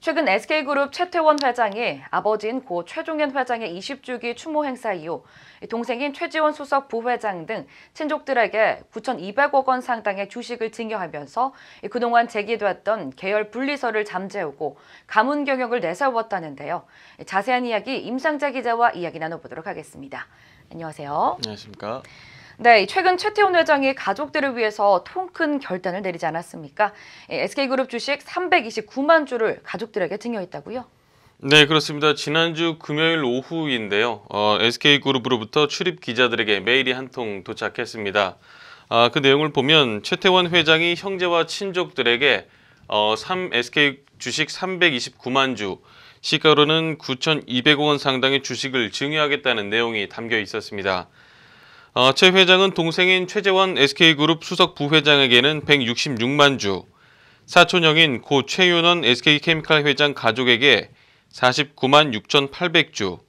최근 SK그룹 최태원 회장이 아버지인 고 최종현 회장의 20주기 추모 행사 이후 동생인 최지원 수석 부회장 등 친족들에게 9,200억 원 상당의 주식을 증여하면서 그동안 제기됐던 계열 분리설을 잠재우고 가문 경영을 내세웠다는데요. 자세한 이야기 임상자 기자와 이야기 나눠보도록 하겠습니다. 안녕하세요. 안녕하십니까. 네, 최근 최태원 회장이 가족들을 위해서 통 큰 결단을 내리지 않았습니까? SK그룹 예, 주식 329만 주를 가족들에게 증여했다고요? 네, 그렇습니다. 지난주 금요일 오후인데요. 어, SK그룹으로부터 출입 기자들에게 메일이 한 통 도착했습니다. 아, 그 내용을 보면 최태원 회장이 형제와 친족들에게 어, 3, SK 주식 329만 주, 시가로는 9,200억 원 상당의 주식을 증여하겠다는 내용이 담겨 있었습니다. 어, 최 회장은 동생인 최재원 SK그룹 수석 부회장에게는 166만 주, 사촌형인 고 최윤원 SK케미칼 회장 가족에게 49만 6,800주,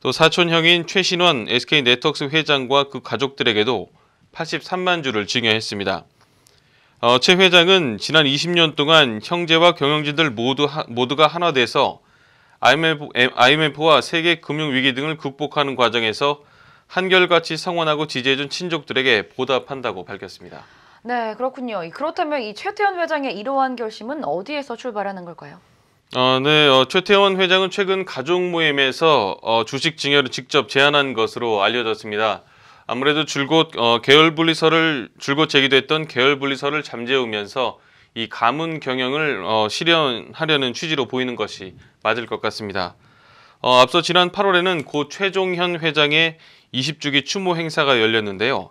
또 사촌형인 최신원 SK네트웍스 회장과 그 가족들에게도 83만 주를 증여했습니다. 어, 최 회장은 지난 20년 동안 형제와 경영진들 모두 하, 모두가 하나 돼서 IMF, IMF와 세계 금융 위기 등을 극복하는 과정에서 한결같이 성원하고 지지해준 친족들에게 보답한다고 밝혔습니다. 네, 그렇군요. 그렇다면 이 최태원 회장의 이러한 결심은 어디에서 출발하는 걸까요? 어, 네, 어, 최태원 회장은 최근 가족 모임에서 어, 주식 증여를 직접 제안한 것으로 알려졌습니다. 아무래도 줄곧 어, 계열 분리서를 줄곧 제기됐던 계열 분리서를 잠재우면서 이 가문 경영을 어, 실현하려는 취지로 보이는 것이 맞을 것 같습니다. 어, 앞서 지난 8월에는 고 최종현 회장의 20주기 추모 행사가 열렸는데요.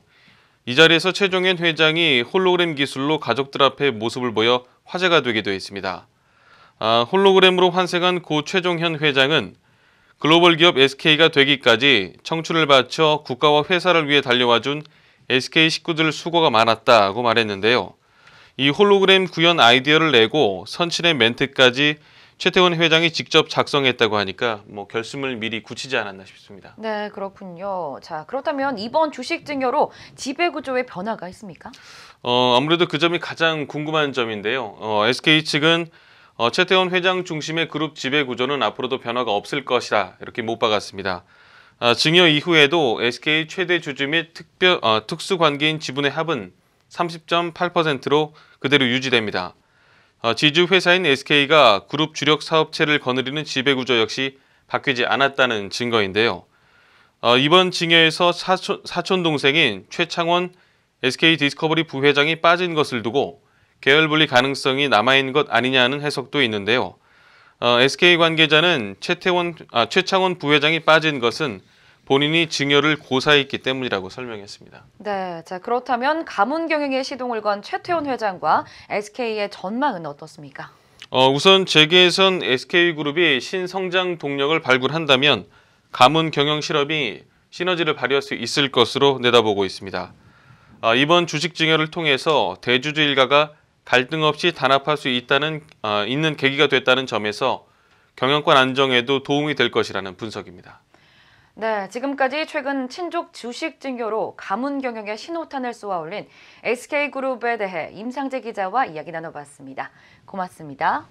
이 자리에서 최종현 회장이 홀로그램 기술로 가족들 앞에 모습을 보여 화제가 되기도 했습니다. 아, 홀로그램으로 환생한 고 최종현 회장은 글로벌 기업 SK가 되기까지 청춘을 바쳐 국가와 회사를 위해 달려와준 SK 식구들 수고가 많았다고 말했는데요. 이 홀로그램 구현 아이디어를 내고 선출의 멘트까지 최태원 회장이 직접 작성했다고 하니까 뭐 결심을 미리 굳히지 않았나 싶습니다. 네, 그렇군요. 자, 그렇다면 이번 주식 증여로 지배 구조의 변화가 있습니까? 어, 아무래도 그 점이 가장 궁금한 점인데요. 어, SK 측은 어, 최태원 회장 중심의 그룹 지배 구조는 앞으로도 변화가 없을 것이다. 이렇게 못 박았습니다. 아, 증여 이후에도 SK 최대 주주 및 특별 어, 특수 관계인 지분의 합은 30.8%로 그대로 유지됩니다. 어, 지주 회사인 SK가 그룹 주력 사업체를 거느리는 지배구조 역시 바뀌지 않았다는 증거인데요. 어, 이번 징여에서 사촌, 사촌동생인 최창원 SK 디스커버리 부회장이 빠진 것을 두고 계열분리 가능성이 남아있는 것 아니냐는 해석도 있는데요. SK 어, 관계자는 최태원, 아, 최창원 부회장이 빠진 것은 본인이 증여를 고사했기 때문이라고 설명했습니다. 네, 자 그렇다면 가문 경영에 시동을 건 최태원 회장과 SK의 전망은 어떻습니까? 어, 우선 재계에선 SK그룹이 신성장 동력을 발굴한다면 가문 경영 실업이 시너지를 발휘할 수 있을 것으로 내다보고 있습니다. 아, 이번 주식 증여를 통해서 대주주 일가가 갈등 없이 단합할 수 있다는 아, 있는 계기가 됐다는 점에서 경영권 안정에도 도움이 될 것이라는 분석입니다. 네, 지금까지 최근 친족 주식 증여로 가문 경영에 신호탄을 쏘아올린 SK그룹에 대해 임상재 기자와 이야기 나눠봤습니다. 고맙습니다.